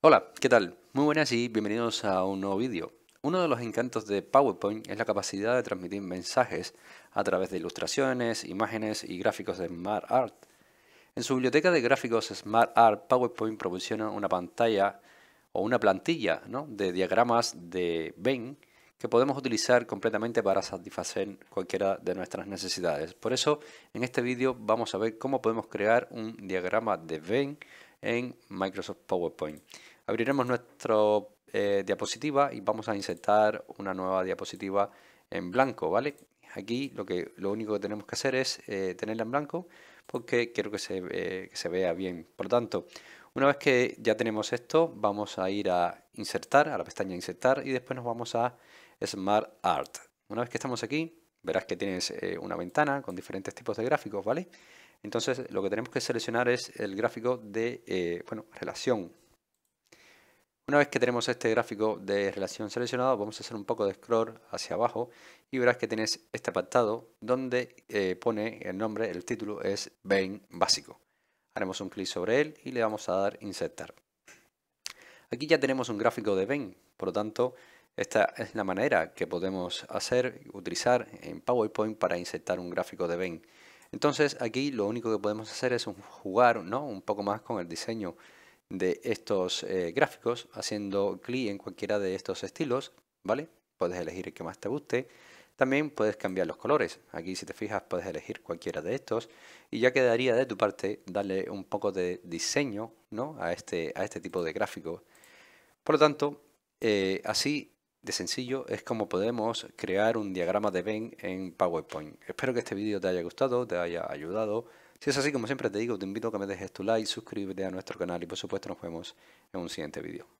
Hola, ¿qué tal? Muy buenas y bienvenidos a un nuevo vídeo. Uno de los encantos de PowerPoint es la capacidad de transmitir mensajes a través de ilustraciones, imágenes y gráficos de Smart Art. En su biblioteca de gráficos Smart Art, PowerPoint proporciona una pantalla o una plantilla de diagramas de Venn que podemos utilizar completamente para satisfacer cualquiera de nuestras necesidades. Por eso, en este vídeo vamos a ver cómo podemos crear un diagrama de Venn en Microsoft PowerPoint. Abriremos nuestra eh, diapositiva y vamos a insertar una nueva diapositiva en blanco, ¿vale? Aquí lo, que, lo único que tenemos que hacer es eh, tenerla en blanco porque quiero que se, eh, que se vea bien. Por lo tanto, una vez que ya tenemos esto, vamos a ir a insertar, a la pestaña insertar y después nos vamos a Smart Art. Una vez que estamos aquí, verás que tienes una ventana con diferentes tipos de gráficos, ¿vale? Entonces lo que tenemos que seleccionar es el gráfico de eh, relación. Una vez que tenemos este gráfico de relación seleccionado, vamos a hacer un poco de scroll hacia abajo y verás que tienes este apartado donde eh, pone el nombre, el título es Venn básico. Haremos un clic sobre él y le vamos a dar insertar. Aquí ya tenemos un gráfico de Venn. por lo tanto esta es la manera que podemos hacer, utilizar en PowerPoint para insertar un gráfico de Venn. Entonces aquí lo único que podemos hacer es jugar ¿no? un poco más con el diseño de estos eh, gráficos haciendo clic en cualquiera de estos estilos, ¿vale? Puedes elegir el que más te guste. También puedes cambiar los colores. Aquí si te fijas puedes elegir cualquiera de estos y ya quedaría de tu parte darle un poco de diseño ¿no? a, este, a este tipo de gráficos. Por lo tanto, eh, así sencillo es como podemos crear un diagrama de Venn en PowerPoint. Espero que este vídeo te haya gustado, te haya ayudado. Si es así, como siempre te digo, te invito a que me dejes tu like, suscríbete a nuestro canal y por supuesto nos vemos en un siguiente vídeo.